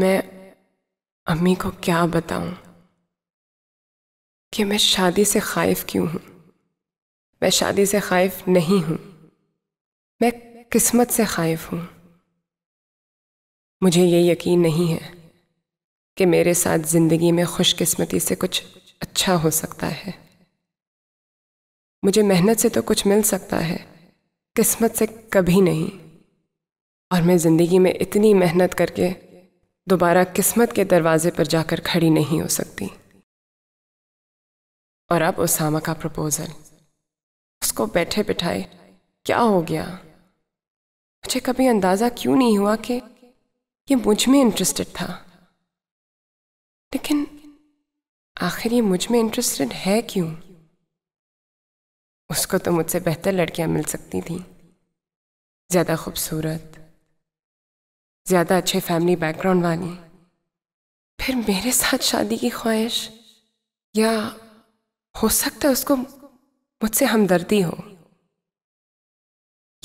मैं अम्मी को क्या बताऊं कि मैं शादी से खाइफ क्यों हूं मैं शादी से खाइफ नहीं हूं मैं किस्मत से खाइफ हूं मुझे ये यकीन नहीं है कि मेरे साथ ज़िंदगी में खुशकिस्मती से कुछ अच्छा हो सकता है मुझे मेहनत से तो कुछ मिल सकता है किस्मत से कभी नहीं और मैं ज़िंदगी में इतनी मेहनत करके दोबारा किस्मत के दरवाजे पर जाकर खड़ी नहीं हो सकती और अब उसामा का प्रपोज़ल उसको बैठे बिठाए क्या हो गया मुझे कभी अंदाज़ा क्यों नहीं हुआ कि ये मुझ में इंटरेस्टेड था लेकिन आखिर ये मुझ में इंटरेस्टेड है क्यों उसको तो मुझसे बेहतर लड़कियां मिल सकती थी ज़्यादा खूबसूरत ज़्यादा अच्छे फैमिली बैकग्राउंड वाली फिर मेरे साथ शादी की ख्वाहिश या हो सकता है उसको मुझसे हमदर्दी हो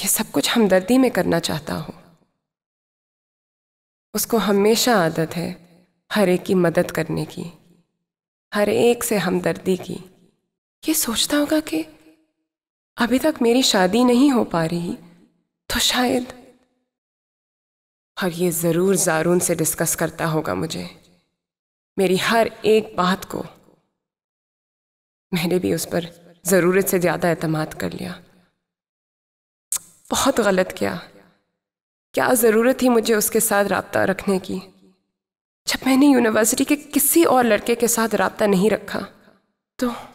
ये सब कुछ हमदर्दी में करना चाहता हो उसको हमेशा आदत है हर एक की मदद करने की हर एक से हमदर्दी की ये सोचता होगा कि अभी तक मेरी शादी नहीं हो पा रही तो शायद और ये ज़रूर ज़ारून से डिस्कस करता होगा मुझे मेरी हर एक बात को मैंने भी उस पर ज़रूरत से ज़्यादा अतमाद कर लिया बहुत गलत किया क्या ज़रूरत थी मुझे उसके साथ रबता रखने की जब मैंने यूनिवर्सिटी के किसी और लड़के के साथ रबता नहीं रखा तो